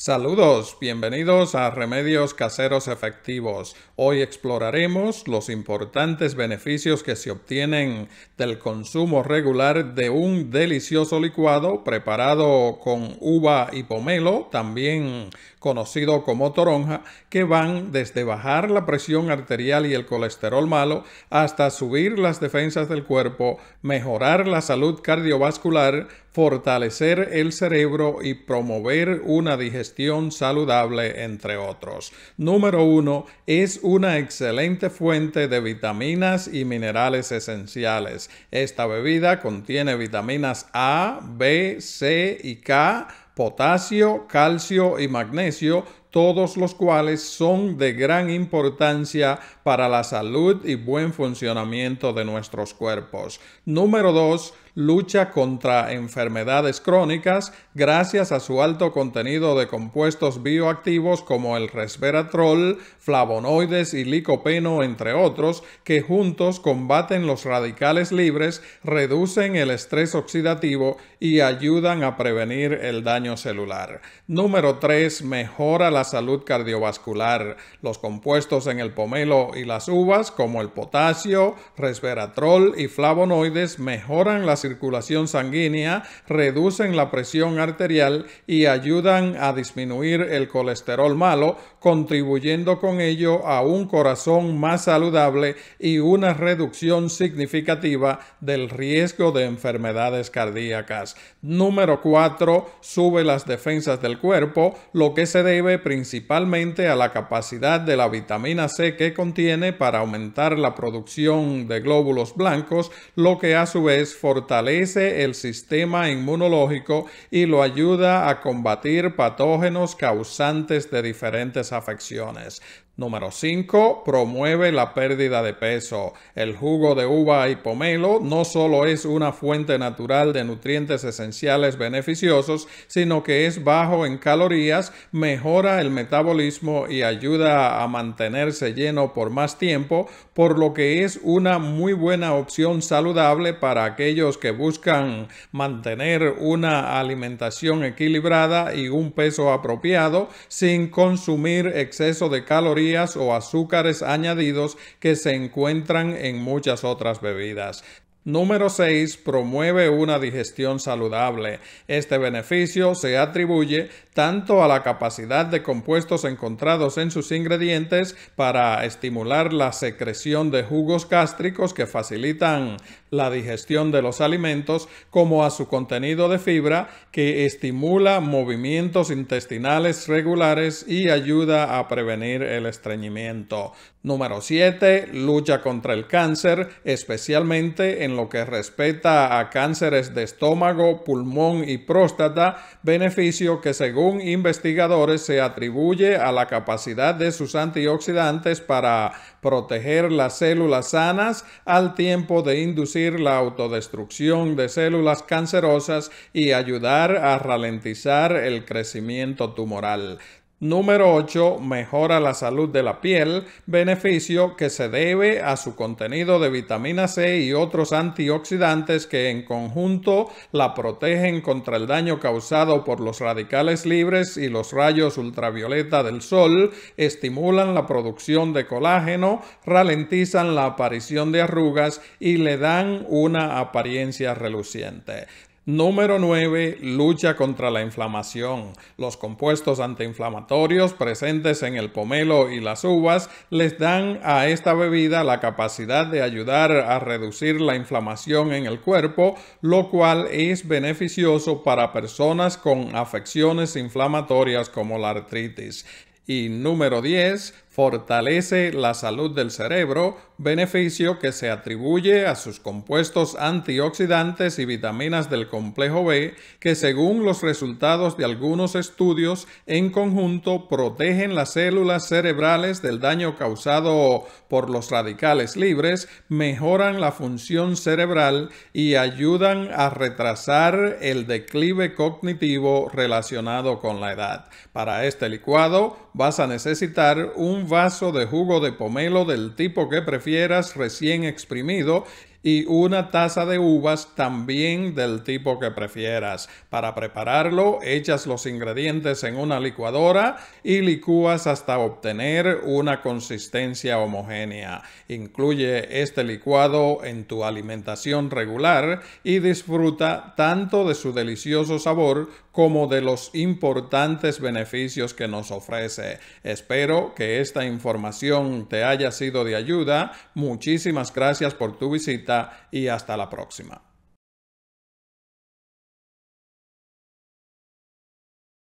Saludos, bienvenidos a Remedios Caseros Efectivos. Hoy exploraremos los importantes beneficios que se obtienen del consumo regular de un delicioso licuado preparado con uva y pomelo, también conocido como toronja, que van desde bajar la presión arterial y el colesterol malo hasta subir las defensas del cuerpo, mejorar la salud cardiovascular, fortalecer el cerebro y promover una digestión saludable, entre otros. Número 1. Es una excelente fuente de vitaminas y minerales esenciales. Esta bebida contiene vitaminas A, B, C y K, potasio, calcio y magnesio, todos los cuales son de gran importancia para la salud y buen funcionamiento de nuestros cuerpos. Número 2 lucha contra enfermedades crónicas gracias a su alto contenido de compuestos bioactivos como el resveratrol, flavonoides y licopeno, entre otros, que juntos combaten los radicales libres, reducen el estrés oxidativo y ayudan a prevenir el daño celular. Número 3. Mejora la salud cardiovascular. Los compuestos en el pomelo y las uvas, como el potasio, resveratrol y flavonoides, mejoran la circulación sanguínea, reducen la presión arterial y ayudan a disminuir el colesterol malo, contribuyendo con ello a un corazón más saludable y una reducción significativa del riesgo de enfermedades cardíacas. Número 4. Sube las defensas del cuerpo, lo que se debe principalmente a la capacidad de la vitamina C que contiene para aumentar la producción de glóbulos blancos, lo que a su vez fortalece fortalece el sistema inmunológico y lo ayuda a combatir patógenos causantes de diferentes afecciones. Número 5. Promueve la pérdida de peso. El jugo de uva y pomelo no solo es una fuente natural de nutrientes esenciales beneficiosos, sino que es bajo en calorías, mejora el metabolismo y ayuda a mantenerse lleno por más tiempo, por lo que es una muy buena opción saludable para aquellos que buscan mantener una alimentación equilibrada y un peso apropiado sin consumir exceso de calorías o azúcares añadidos que se encuentran en muchas otras bebidas. Número 6. Promueve una digestión saludable. Este beneficio se atribuye tanto a la capacidad de compuestos encontrados en sus ingredientes para estimular la secreción de jugos gástricos que facilitan la digestión de los alimentos, como a su contenido de fibra que estimula movimientos intestinales regulares y ayuda a prevenir el estreñimiento. Número 7. Lucha contra el cáncer, especialmente en lo que respecta a cánceres de estómago, pulmón y próstata, beneficio que según investigadores se atribuye a la capacidad de sus antioxidantes para proteger las células sanas al tiempo de inducir la autodestrucción de células cancerosas y ayudar a ralentizar el crecimiento tumoral. Número 8. Mejora la salud de la piel, beneficio que se debe a su contenido de vitamina C y otros antioxidantes que en conjunto la protegen contra el daño causado por los radicales libres y los rayos ultravioleta del sol, estimulan la producción de colágeno, ralentizan la aparición de arrugas y le dan una apariencia reluciente. Número 9. Lucha contra la inflamación. Los compuestos antiinflamatorios presentes en el pomelo y las uvas les dan a esta bebida la capacidad de ayudar a reducir la inflamación en el cuerpo, lo cual es beneficioso para personas con afecciones inflamatorias como la artritis. Y número 10 fortalece la salud del cerebro, beneficio que se atribuye a sus compuestos antioxidantes y vitaminas del complejo B, que según los resultados de algunos estudios, en conjunto protegen las células cerebrales del daño causado por los radicales libres, mejoran la función cerebral y ayudan a retrasar el declive cognitivo relacionado con la edad. Para este licuado vas a necesitar un vaso de jugo de pomelo del tipo que prefieras recién exprimido y una taza de uvas también del tipo que prefieras. Para prepararlo, echas los ingredientes en una licuadora y licúas hasta obtener una consistencia homogénea. Incluye este licuado en tu alimentación regular y disfruta tanto de su delicioso sabor como de los importantes beneficios que nos ofrece. Espero que esta información te haya sido de ayuda. Muchísimas gracias por tu visita y hasta la próxima.